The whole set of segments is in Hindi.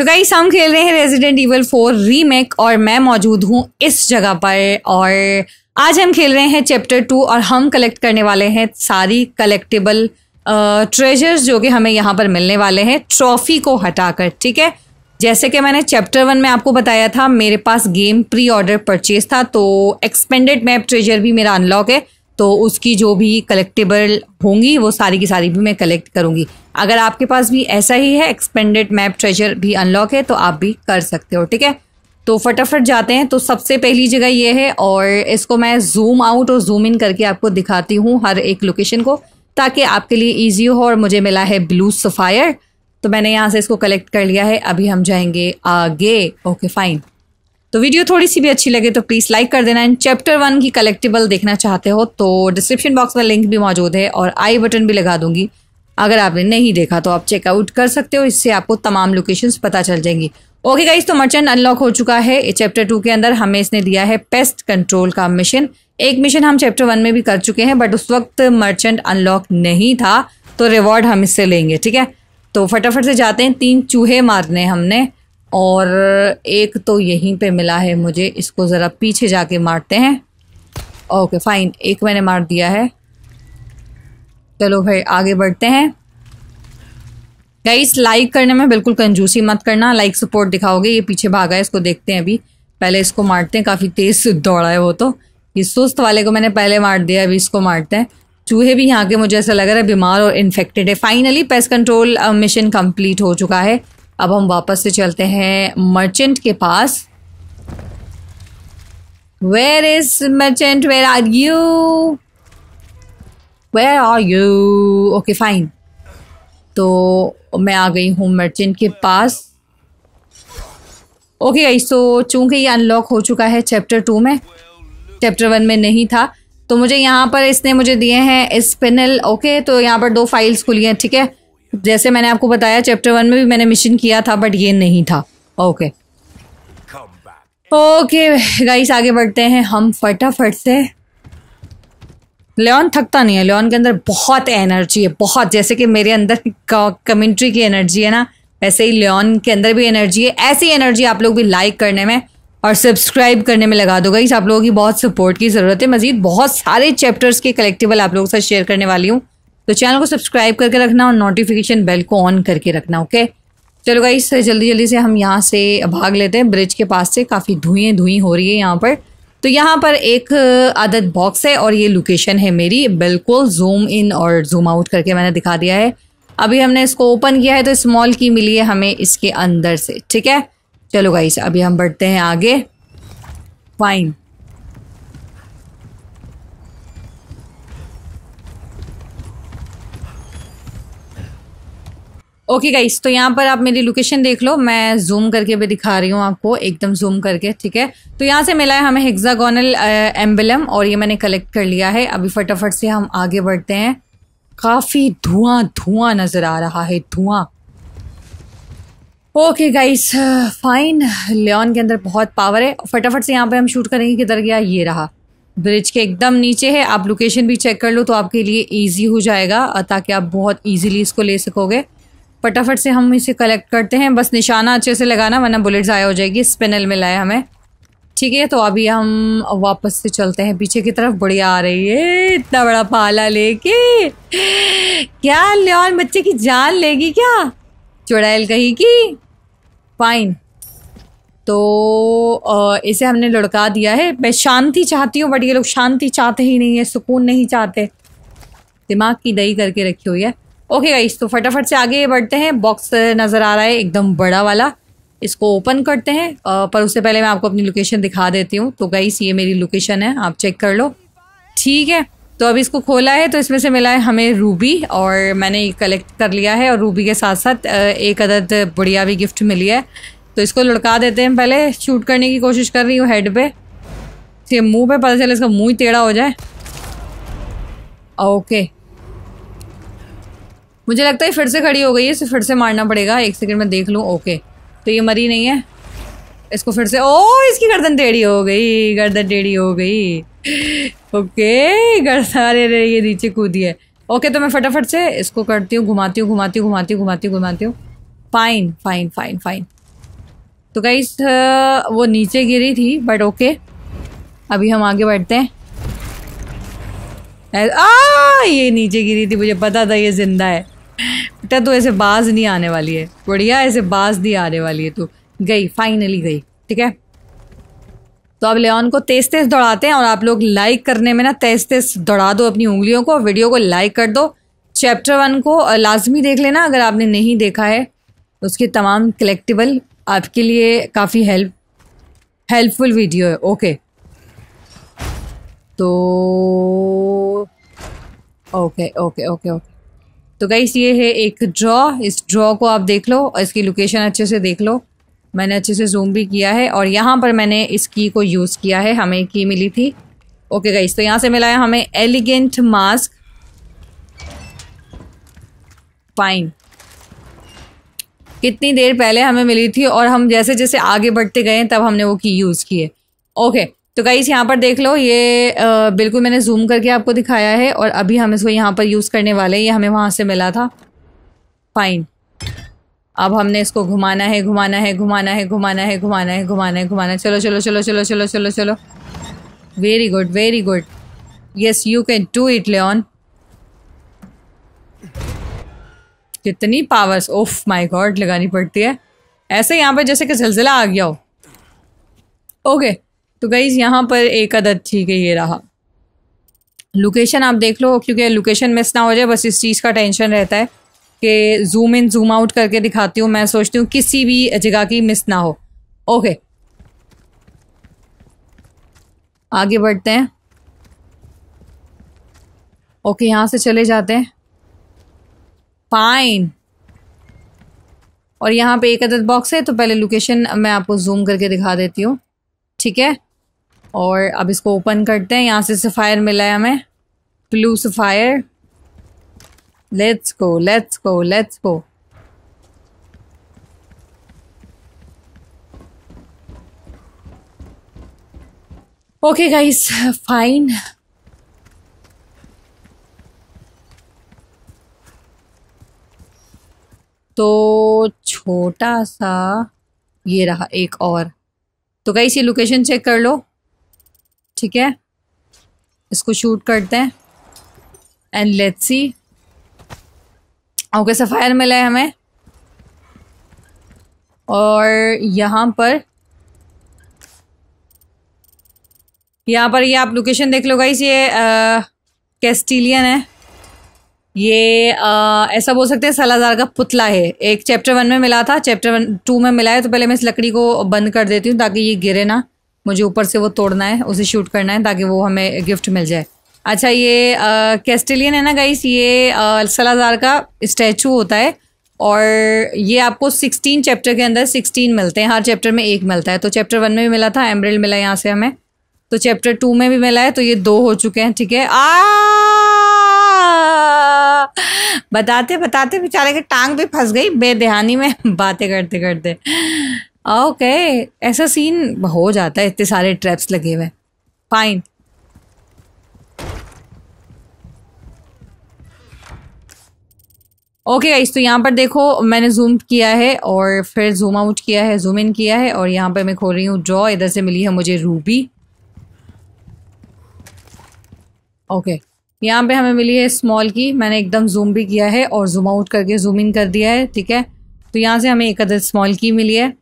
तो कई हम खेल रहे हैं रेजिडेंट इवल फोर रीमेक और मैं मौजूद हूँ इस जगह पर और आज हम खेल रहे हैं चैप्टर टू और हम कलेक्ट करने वाले हैं सारी कलेक्टेबल ट्रेजर्स जो कि हमें यहाँ पर मिलने वाले हैं ट्रॉफी को हटाकर ठीक है जैसे कि मैंने चैप्टर वन में आपको बताया था मेरे पास गेम प्री ऑर्डर परचेज था तो एक्सपेंडेड मैप ट्रेजर भी मेरा अनलॉक है तो उसकी जो भी कलेक्टेबल होंगी वो सारी की सारी भी मैं कलेक्ट करूँगी अगर आपके पास भी ऐसा ही है एक्सपेंडेड मैप ट्रेजर भी अनलॉक है तो आप भी कर सकते हो ठीक है तो फटाफट जाते हैं तो सबसे पहली जगह ये है और इसको मैं जूम आउट और जूम इन करके आपको दिखाती हूँ हर एक लोकेशन को ताकि आपके लिए ईजी हो और मुझे मिला है ब्लू सफायर तो मैंने यहाँ से इसको कलेक्ट कर लिया है अभी हम जाएंगे आगे ओके फाइन तो वीडियो थोड़ी सी भी अच्छी लगे तो प्लीज़ लाइक कर देना एंड चैप्टर वन की कलेक्टेबल देखना चाहते हो तो डिस्क्रिप्शन बॉक्स में लिंक भी मौजूद है और आई बटन भी लगा दूंगी अगर आपने नहीं देखा तो आप चेकआउट कर सकते हो इससे आपको तमाम लोकेशंस पता चल जाएंगी ओके गाइस तो मर्चेंट अनलॉक हो चुका है चैप्टर टू के अंदर हमें इसने दिया है पेस्ट कंट्रोल का मिशन एक मिशन हम चैप्टर वन में भी कर चुके हैं बट उस वक्त मर्चेंट अनलॉक नहीं था तो रिवॉर्ड हम इससे लेंगे ठीक है तो फटाफट से जाते हैं तीन चूहे मारने हमने और एक तो यहीं पे मिला है मुझे इसको ज़रा पीछे जाके मारते हैं ओके फाइन एक मैंने मार दिया है चलो भाई आगे बढ़ते हैं गाइस लाइक करने में बिल्कुल कंजूसी मत करना लाइक सपोर्ट दिखाओगे ये पीछे भागा है इसको देखते हैं अभी पहले इसको मारते हैं काफ़ी तेज़ दौड़ा है वो तो इस सुस्त वाले को मैंने पहले मार दिया अभी इसको मारते हैं चूहे भी यहाँ के मुझे ऐसा लग रहा है बीमार और इन्फेक्टेड है finally pest control mission complete हो चुका है अब हम वापस से चलते हैं मर्चेंट के पास where is merchant where are you where are you okay fine तो मैं आ गई हूँ मर्चेंट के पास ओके गाइस तो चूंकि ये अनलॉक हो चुका है चैप्टर टू में चैप्टर वन में नहीं था तो मुझे यहाँ पर इसने मुझे दिए हैं स्पिनल ओके तो यहाँ पर दो फाइल्स खुली हैं ठीक है जैसे मैंने आपको बताया चैप्टर वन में भी मैंने मिशन किया था बट ये नहीं था ओके ओके गाइस आगे बढ़ते हैं हम फटाफट से लेन थकता नहीं है लेन के अंदर बहुत एनर्जी है बहुत जैसे कि मेरे अंदर कमेंट्री की एनर्जी है ना वैसे ही लेन के अंदर भी एनर्जी है ऐसी एनर्जी आप लोग भी लाइक करने में और सब्सक्राइब करने में लगा दोगे इस आप लोगों की बहुत सपोर्ट की ज़रूरत है मजीद बहुत सारे चैप्टर्स के कलेक्टिवल आप लोगों के साथ शेयर करने वाली हूँ तो चैनल को सब्सक्राइब करके रखना और नोटिफिकेशन बेल को ऑन करके रखना ओके चलो इससे जल्दी जल्दी से हम यहाँ से भाग लेते हैं ब्रिज के पास से काफ़ी धुएँ धुई हो रही है यहाँ पर तो यहाँ पर एक आदत बॉक्स है और ये लोकेशन है मेरी बिल्कुल जूम इन और जूम आउट करके मैंने दिखा दिया है अभी हमने इसको ओपन किया है तो स्मॉल की मिली है हमें इसके अंदर से ठीक है चलो गाइस अभी हम बढ़ते हैं आगे फाइन ओके गाइस तो यहाँ पर आप मेरी लोकेशन देख लो मैं जूम करके भी दिखा रही हूँ आपको एकदम जूम करके ठीक है तो यहाँ से मिला है हमें हेक्सागोनल एम्बलम uh, और ये मैंने कलेक्ट कर लिया है अभी फटाफट से हम आगे बढ़ते हैं काफ़ी धुआं धुआं नज़र आ रहा है धुआं ओके गाइस फाइन लियोन के अंदर बहुत पावर है फटाफट से यहाँ पर हम शूट करेंगे किधर गया ये रहा ब्रिज के एकदम नीचे है आप लोकेशन भी चेक कर लो तो आपके लिए ईजी हो जाएगा ताकि आप बहुत ईजिली इसको ले सकोगे फटाफट से हम इसे कलेक्ट करते हैं बस निशाना अच्छे से लगाना वरना बुलेट ज़ाया हो जाएगी स्पिनल में लाए हमें ठीक है तो अभी हम वापस से चलते हैं पीछे की तरफ बुढ़िया आ रही है इतना बड़ा पाला लेके क्या लियोन बच्चे की जान लेगी क्या चुड़ैल कही कि फाइन तो इसे हमने लड़का दिया है मैं शांति चाहती हूँ बट ये लोग शांति चाहते ही नहीं है सुकून नहीं चाहते दिमाग की दही करके रखी हुई है ओके गाइस तो फटाफट से आगे बढ़ते हैं बॉक्स नज़र आ रहा है एकदम बड़ा वाला इसको ओपन करते हैं पर उससे पहले मैं आपको अपनी लोकेशन दिखा देती हूँ तो गाइस ये मेरी लोकेशन है आप चेक कर लो ठीक है तो अभी इसको खोला है तो इसमें से मिला है हमें रूबी और मैंने ये कलेक्ट कर लिया है और रूबी के साथ साथ एक अदद बढ़िया भी गिफ्ट मिली है तो इसको लड़का देते हैं पहले शूट करने की कोशिश कर रही हूँ हेड पे मुंह पे पता चले इसका मुंह ही टेढ़ा हो जाए ओके मुझे लगता है फिर से खड़ी हो गई है इसे फिर से मारना पड़ेगा एक सेकंड में देख लूँ ओके तो ये मरी नहीं है इसको फिर से ओ इसकी गर्दन टेढ़ी हो गई गर्दन टेढ़ी हो गई ओके गर्दन अरे अरे ये नीचे कूदी है ओके तो मैं फटाफट से इसको करती हूँ घुमाती हूँ घुमाती हूँ घुमाती हूँ घुमाती हूँ घुमाती हूँ फाइन फाइन फाइन फाइन तो कई वो नीचे गिरी थी बट ओके अभी हम आगे बढ़ते हैं आ ये नीचे गिरी थी मुझे पता था ये जिंदा है बेटा तो ऐसे बाज नहीं आने वाली है बढ़िया ऐसे बाज नहीं आने वाली है तू गई फाइनली गई ठीक है तो अब लेन को तेज तेज दौड़ाते हैं और आप लोग लाइक करने में ना तेज तेज दौड़ा दो अपनी उंगलियों को वीडियो को लाइक कर दो चैप्टर वन को लाजमी देख लेना अगर आपने नहीं देखा है तो उसके तमाम कलेक्टिबल आपके लिए काफ़ी हेल्प हेल्पफुल वीडियो है ओके तो ओके ओके ओके ओके तो गाइस ये है एक ड्रॉ इस ड्रॉ को आप देख लो और इसकी लोकेशन अच्छे से देख लो मैंने अच्छे से जूम भी किया है और यहाँ पर मैंने इस की को यूज़ किया है हमें की मिली थी ओके गाइस तो यहाँ से मिला है हमें एलिगेंट मास्क फाइन कितनी देर पहले हमें मिली थी और हम जैसे जैसे आगे बढ़ते गए तब हमने वो की यूज़ किए ओके तो गाइस यहाँ पर देख लो ये आ, बिल्कुल मैंने जूम करके आपको दिखाया है और अभी हम इसको यहाँ पर यूज़ करने वाले हैं ये हमें वहाँ से मिला था फाइन अब हमने इसको घुमाना है घुमाना है घुमाना है घुमाना है घुमाना है घुमाना है घुमाना है चलो चलो चलो चलो चलो चलो चलो very good very good yes you can do it लेन कितनी पावर्स ओफ माय गॉड लगानी पड़ती है ऐसे यहाँ पर जैसे कि जलजिला आ गया हो ओके okay. तो गईज़ यहाँ पर एक अदद ठीक है ये रहा लोकेशन आप देख लो क्योंकि लोकेशन मिस ना हो जाए बस इस चीज़ का टेंशन रहता है कि जूम इन जूम आउट करके दिखाती हूँ मैं सोचती हूँ किसी भी जगह की मिस ना हो ओके आगे बढ़ते हैं ओके यहाँ से चले जाते हैं फाइन और यहाँ पे एक अदद बॉक्स है तो पहले लोकेशन मैं आपको जूम करके दिखा देती हूँ ठीक है और अब इसको ओपन करते हैं यहाँ से सफ़ायर मिला है हमें blue sapphire let's go let's go let's go okay guys fine तो छोटा सा ये रहा एक और तो गाइस ये लोकेशन चेक कर लो ठीक है इसको शूट करते हैं and let's see okay sapphire मिला है हमें और यहाँ पर यहाँ पर ये आप लोकेशन देख लो गाइस ये कैस्टिलियन है ये आ, ऐसा बोल सकते हैं सलाजार का पुतला है एक चैप्टर वन में मिला था चैप्टर वन टू में मिला है तो पहले मैं इस लकड़ी को बंद कर देती हूँ ताकि ये गिरे ना मुझे ऊपर से वो तोड़ना है उसे शूट करना है ताकि वो हमें गिफ्ट मिल जाए अच्छा ये कैस्टिलियन है ना गाइस ये सलाजार का स्टैचू होता है और ये आपको 16 चैप्टर के अंदर 16 मिलते हैं हर चैप्टर में एक मिलता है तो चैप्टर वन में भी मिला था एमरेल मिला यहाँ से हमें तो चैप्टर टू में भी मिला है तो ये दो हो चुके हैं ठीक है आ बताते बताते बेचारे के टांग भी फंस गई बेदहानी में बातें करते करते ओके ऐसा सीन हो जाता है इतने सारे ट्रैप्स लगे हुए फाइन ओके okay गाइस तो यहाँ पर देखो मैंने जूम किया है और फिर जूम आउट किया है जूम इन किया है और यहाँ पर मैं खोल रही हूँ ड्रॉ इधर से मिली है मुझे रूबी ओके okay. यहाँ पे हमें मिली है स्मॉल की मैंने एकदम जूम भी किया है और जूम आउट करके जूम इन कर दिया है ठीक है तो यहाँ से हमें एक अदर स्मॉल की मिली है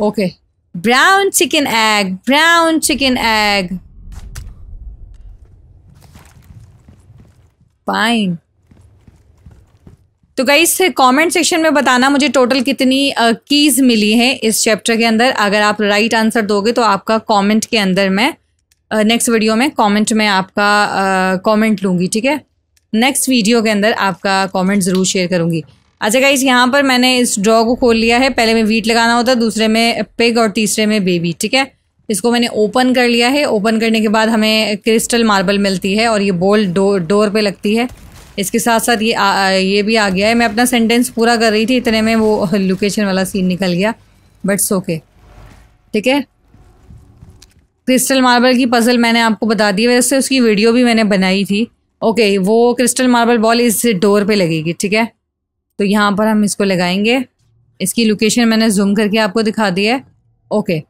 okay brown chicken egg brown chicken egg fine तो इस कमेंट सेक्शन में बताना मुझे टोटल कितनी कीज uh, मिली हैं इस चैप्टर के अंदर अगर आप राइट right आंसर दोगे तो आपका कमेंट के अंदर मैं नेक्स्ट uh, वीडियो में कमेंट में आपका कमेंट uh, ठीक है नेक्स्ट वीडियो के अंदर आपका कमेंट ज़रूर शेयर करूंगी अच्छा गाइज यहाँ पर मैंने इस ड्रॉ को खोल लिया है पहले में वीट लगाना होता है दूसरे में पिग और तीसरे में बेबी ठीक है इसको मैंने ओपन कर लिया है ओपन करने के बाद हमें क्रिस्टल मार्बल मिलती है और ये बोल डोर डोर पे लगती है इसके साथ साथ ये आ, ये भी आ गया है मैं अपना सेंटेंस पूरा कर रही थी इतने में वो लोकेशन वाला सीन निकल गया बट्स ओके ठीक है क्रिस्टल मार्बल की पजल मैंने आपको बता दी वैसे उसकी वीडियो भी मैंने बनाई थी ओके वो क्रिस्टल मार्बल बॉल इस डोर पे लगेगी ठीक है तो यहाँ पर हम इसको लगाएंगे इसकी लोकेशन मैंने जूम करके आपको दिखा दी है ओके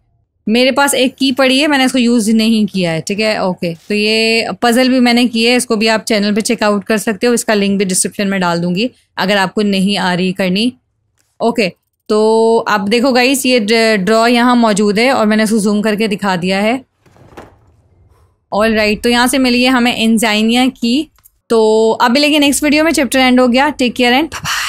मेरे पास एक की पड़ी है मैंने इसको यूज़ नहीं किया है ठीक है ओके तो ये पज़ल भी मैंने किए है इसको भी आप चैनल पे चेकआउट कर सकते हो इसका लिंक भी डिस्क्रिप्शन में डाल दूंगी अगर आपको नहीं आ रही करनी ओके तो आप देखो गाइस ये ड्रॉ यहाँ मौजूद है और मैंने इसको जूम करके दिखा दिया है ऑल राइट right, तो यहाँ से मिली है हमें एनजाइनिया की तो अभी लेकिन नेक्स्ट वीडियो में चैप्टर एंड हो गया टेक केयर एंड बाय